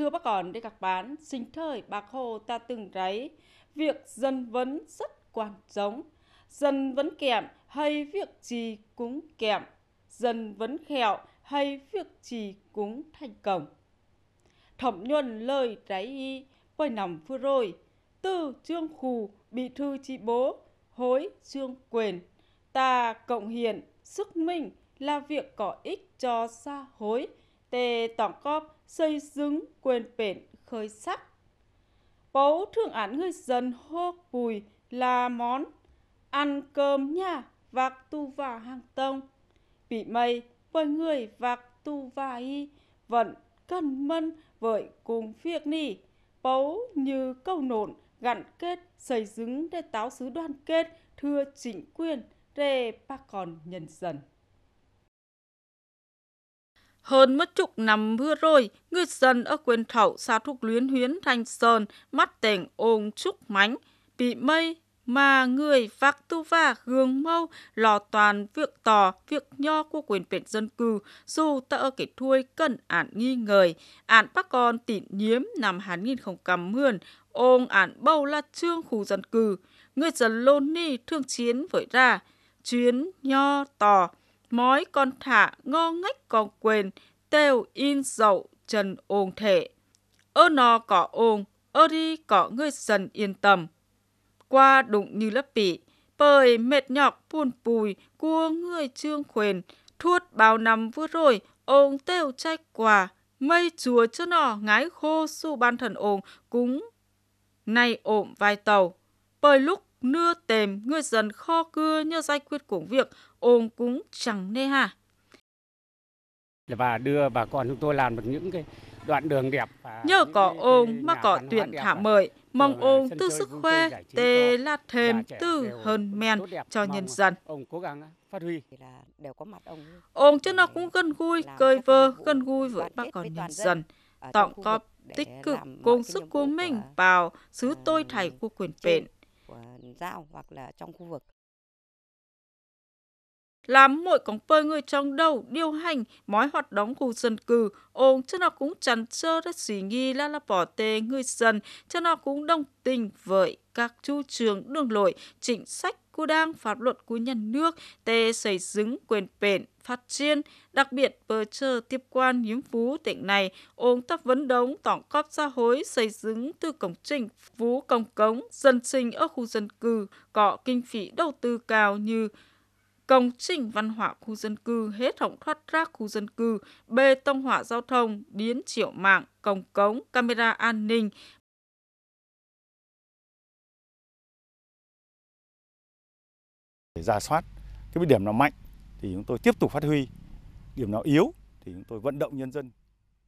Thưa bác còn đây các bán, sinh thời bác Hồ ta từng ráy, việc dân vấn rất quan giống. Dân vấn kẹm hay việc gì cũng kẹm, dân vấn khẹo hay việc gì cũng thành công. Thẩm nhuận lời ráy y, quay nằm vừa rồi, từ trương khù bị thư chi bố, hối trương quyền, ta cộng hiện sức mình là việc có ích cho xã hối, tề tổng cóp xây dựng quên bền khơi sắc, Bố thương án người dân hô bùi là món ăn cơm nha vạc tu và hàng tông. Bị mây với người vạc tu và y vẫn cần mân với cùng việc nỉ. Bố như câu nổn gắn kết xây dựng để táo sứ đoàn kết thưa chính quyền để bà còn nhân dân. Hơn mất chục năm vừa rồi, người dân ở quyền thảo xa Thúc Luyến Huyến Thanh Sơn mắt tỉnh ôn trúc mánh, bị mây mà người vạc tu và gương mâu lò toàn việc tò, việc nho của quyền biển dân cư, dù ta ở kể thui cần ản nghi ngời, ản bác con tỉn nhiếm năm 2010, ôn ản bầu là trương khu dân cư, người dân lôn ni thương chiến với ra, chuyến nho tò, mói con thả ngơ ngách còn quên tèo in dậu trần ôn thể ơ no cỏ ôn ơ đi cỏ người dần yên tâm qua đụng như lấp bị bởi mệt nhọc buồn bùi của người trương khuyền thuốt bao năm vừa rồi ôn tèo trai quà mây chùa cho nọ ngái khô su ban thần ôn cúng nay ổm vai tàu bởi lúc nưa tềm người dân kho cưa nhờ giải quyết công việc ôm cũng chẳng nê hà và đưa bà con chúng tôi làm được những cái đoạn đường đẹp nhờ có ôm mà có tuyển thả mời mong ôm tư sức khoe tê là thêm tư hơn men cho nhân dân ông cố gắng phát huy ôm chứ nó cũng gần gũi cười vơ gần gũi với bà con nhân dân tọng có tích cực cùng sức của mình vào xứ ờ, tôi thầy của quyền bệnh giao hoặc là trong khu vực. Làm mỗi cổng pơi người trong đầu điều hành mọi hoạt động của dân cư, ông cho nó cũng chăn trở rất suy nghi là là bỏ tê người dân, cho nó cũng đồng tình với các chu trường đường lội, chính sách của đang pháp luật của nhà nước, tê xảy dứng quyền bền, phát triển, đặc biệt bờ chờ tiếp quan hiếm phú tỉnh này, ống tập vấn đống tổng cấp xã hội xây dựng từ cổng trình phú công cống, dân sinh ở khu dân cư, có kinh phí đầu tư cao như công trình văn hóa khu dân cư hệ thống thoát rác khu dân cư, bê tông hóa giao thông, điến triệu mạng, công cống, camera an ninh, để giả soát cái điểm nào mạnh thì chúng tôi tiếp tục phát huy điểm nào yếu thì chúng tôi vận động nhân dân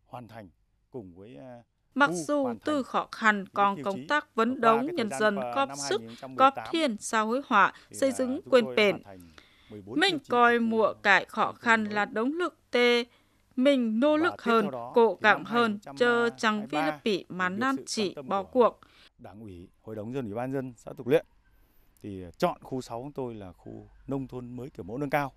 hoàn thành cùng với à, Mặc dù từ khó khăn còn công tác vấn đấu nhân dân góp sức, góp thiên sao hối họa, xây dựng quyền bền. Mình coi mùa cải khó khăn là động lực tê, mình nỗ lực hơn, cố gắng hơn, chờ chẳng bị mà Nam chỉ bỏ cuộc. Đảng ủy, Hội đồng dân ủy ban dân xã Tục Luyện thì ờ, chọn khu 6 của tôi là khu nông thôn mới kiểu mẫu nâng cao.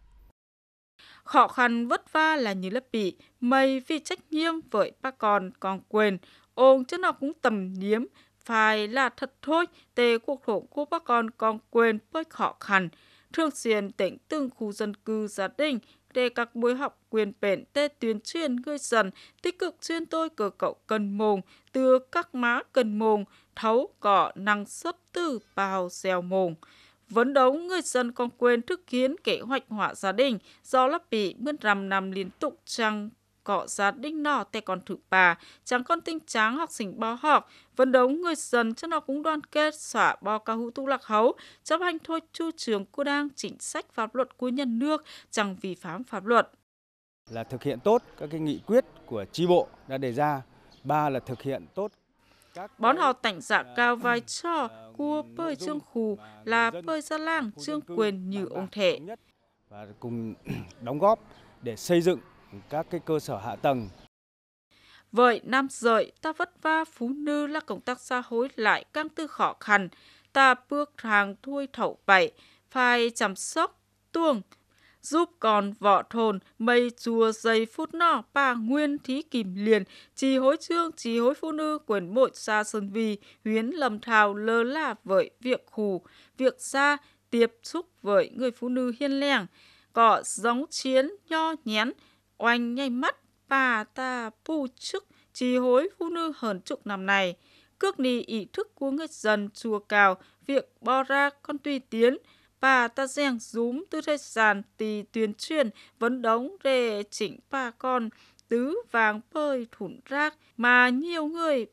Khó khăn vất vả là như lớp bị, mây vì trách nhiệm với ba con còn quên, ôn chứ nó cũng tầm niếm, phải là thật thôi, tề cuộc hộ của ba con còn quên với khó khăn. Thường xuyên tỉnh từng khu dân cư gia đình, để các buổi học quyền bền tê tuyên truyền người dân tích cực xuyên tôi cờ cậu cần mồm từ các má cần mồm thấu cọ năng suất tư bao gieo mùng. Vấn đấu người dân còn quên thức kiến kế hoạch hóa gia đình do lắp bị mươn rằm năm liên tục trăng cọ gia đình nọ tè còn thử bà, chẳng con tinh tráng học sinh bò học, vấn đấu người dân cho nó cũng đoàn kết xóa bò cao hữu tu lạc hấu, chấp hành thôi chu trường của đang chính sách pháp luật của nhân nước, chẳng vi phạm pháp luật. Là thực hiện tốt các cái nghị quyết của tri bộ đã đề ra, ba là thực hiện tốt Bọn họ tảnh dạ à, cao ừ, vai trò à, cua bơi trương khù là bơi ra lang trương quyền như ông thể. Và cùng đóng góp để xây dựng các cái cơ sở hạ tầng Vậy nam giới ta vất vả phú nữ là công tác xã hối lại càng tư khó khăn. Ta bước hàng thui thẩu bậy phải chăm sóc, tuồng, giúp con vọ thồn mây chùa giây phút nọ bà nguyên thí kìm liền trì hối trương trì hối phụ nữ quyền mội xa sơn vi huyến lầm thào lơ là với việc khù việc xa tiếp xúc với người phụ nữ hiên lẻng cọ giống chiến nho nhén oanh nhay mắt bà ta pu chức trì hối phụ nữ hờn chục năm này cước ni ý thức của người dân chùa cào việc bo ra con tùy tiến và ta giang rúm tư thế sàn tì tuyên truyền vấn đóng để chỉnh ba con tứ vàng bơi thủn rác mà nhiều người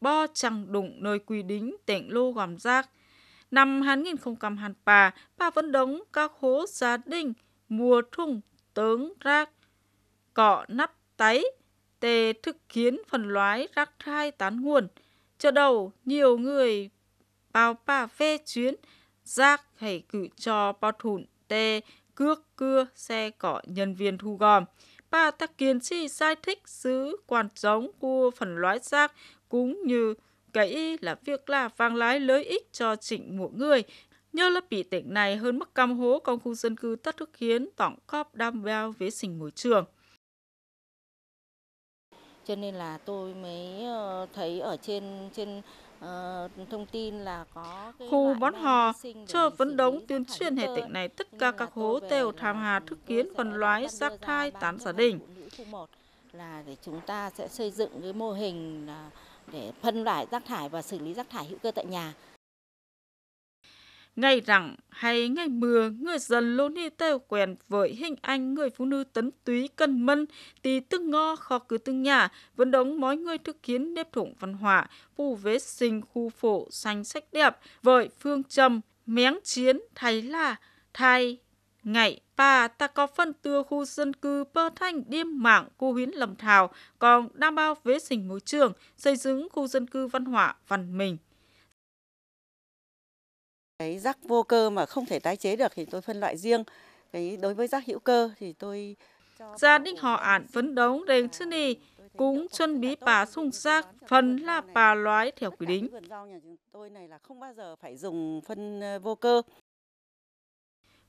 bo chẳng đụng nơi quy đính tỉnh lô gòm rác. Năm 2023, bà vẫn đóng các hố gia đình mùa thung tớng rác, cọ nắp táy, tề thực kiến phần loái rác thai tán nguồn. chợ đầu, nhiều người bao bà phê chuyến rác hãy cử cho bao thủn tê cước cưa xe cỏ nhân viên thu gom. Bà Tắc Kiến Chi giải thích sứ quan trọng của phần loại rác cũng như cái là việc là vang lái lợi ích cho chỉnh mỗi người. Nhờ là bị tỉnh này hơn mức cam hố công khu dân cư tất thức khiến tổng cóp đam bao vệ sinh môi trường cho nên là tôi mới ờ, thấy ở trên trên Ờ, khu bón hò cho vấn đống tuyên truyền hệ tịnh này tất cả các hố đều tham hà thức kiến phân loái rác thai tán gia đình. Là để chúng ta sẽ xây dựng cái mô hình à, để phân loại rác thải và xử lý rác thải hữu cơ tại nhà ngay rặng hay ngày mưa, người dân lô ni têu quen với hình ảnh người phụ nữ tấn túy cân mân, tì tương ngo khó cứ tương nhà, vận động mọi người thực hiện nếp thủng văn hóa, phù vệ sinh khu phổ xanh sách đẹp, với phương trầm, méng chiến thay là thay ngày và ta có phân tưa khu dân cư Pơ Thanh, Điêm Mạng, khu huyến Lâm Thảo, còn đảm bảo vệ sinh môi trường, xây dựng khu dân cư văn hóa văn minh. Cái rác vô cơ mà không thể tái chế được thì tôi phân loại riêng. Cái đối với rác hữu cơ thì tôi Gia đình họ ản phấn đấu đến chân đi cũng chuẩn bị bà sung rác phần là bà loái theo quy định. Tôi này là không bao giờ phải dùng phân ờ, vô cơ.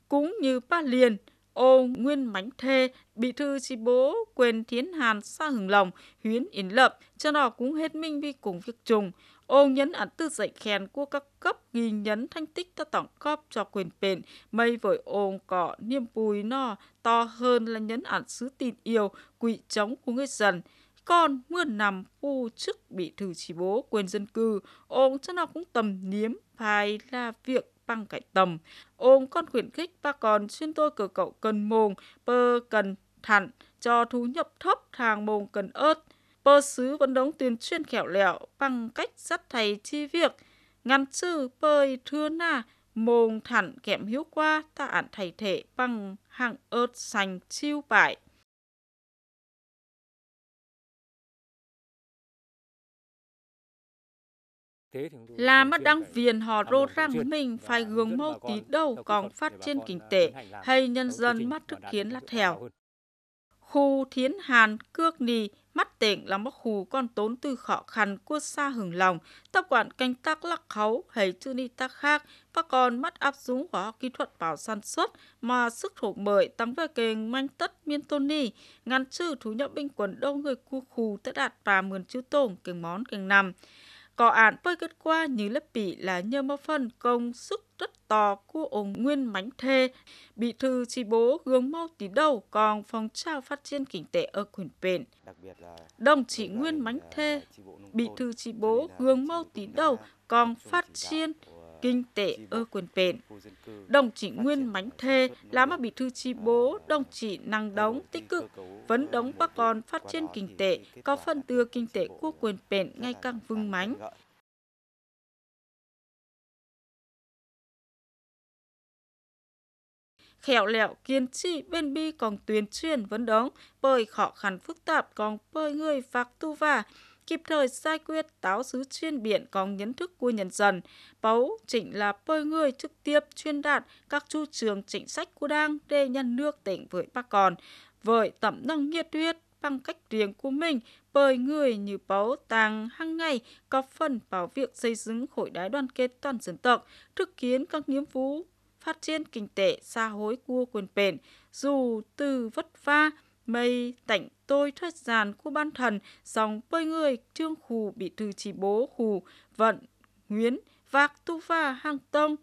Cũng như ba liền, ô Nguyên Mánh Thê, bị thư chi bố quyền Thiến Hàn xa hừng lòng, huyến yến lập, cho nó cũng hết minh vì cùng việc trùng. Ông nhấn án tư dạy khen của các cấp ghi nhấn thanh tích ta tổng cấp cho quyền bền. Mây vội ôn cọ niêm bùi no to hơn là nhấn án sứ tin yêu, quỵ chống của người dân con mưa nằm phu chức bị thử chỉ bố quyền dân cư ông cho nào cũng tầm niếm phải là việc băng cải tầm ông con khuyến khích ba con xuyên tôi cửa cậu cần mồm bơ cần thẳng cho thu nhập thấp thang mồm cần ớt Pơ xứ vẫn đóng tuyên chuyên khéo lẹo bằng cách dắt thầy chi việc, ngăn chư bơi thưa na, mồm thẳng kẹm hiếu qua ta ản thầy thể bằng hạng ớt xanh chiêu bại. là mất đăng viên họ rô rằng mình phải gương mẫu tí đâu còn phát trên kinh tế hay nhân dân mất thức kiến lát thèo khu thiến hàn cước ni mắt tỉnh là mắc khu con tốn từ khó khăn của xa hưởng lòng tập quản canh tác lắc khấu hay chư ni tác khác và còn mắt áp dụng khoa học kỹ thuật bảo sản xuất mà sức thuộc mời tăng về kênh manh tất miên tôn ni ngăn chư thú nhậm binh quần đông người khu khu tất đạt và mườn chư tổn kênh món kênh nằm có án với kết quả như lớp bị là nhờ một phần công sức rất to của ông Nguyên Mánh Thê, bị thư chỉ bố gương mau tí đầu còn phong trào phát triển kinh tế ở quyền bền. Đồng chí Nguyên Mánh Thê, à, bị thư chỉ bố gương mau tí đầu còn phát triển kinh tế ở quyền pện. Đồng chí Nguyên Mánh Thê là mà bí thư chi bố, đồng chí năng đóng tích cực, vấn ờ, đóng bà con phát triển kinh tế, có phần đưa kinh tế của quyền pện ngày càng vững mạnh. khéo léo kiên trì bên bi còn tuyên truyền vấn đống bởi khó khăn phức tạp còn bởi người phạc tu và kịp thời giải quyết táo sứ chuyên biện có nhận thức của nhân dân, báo chỉnh là bơi người trực tiếp chuyên đạt các chu trường chính sách của Đảng để nhân nước tỉnh với bà còn với tầm năng nhiệt huyết bằng cách riêng của mình bởi người như báo tàng hàng ngày có phần bảo việc xây dựng khối đái đoàn kết toàn dân tộc, thực hiện các nhiệm vụ phát triển kinh tế xã hội của quân bền, dù từ vất vả mây tạnh tôi thất giàn của ban thần dòng bơi người trương khù bị từ chỉ bố khù vận nguyễn vạc tu pha hang tông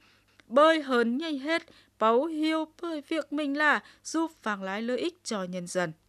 bơi hớn nhanh hết báu hiêu bơi việc mình là giúp vàng lái lợi ích cho nhân dân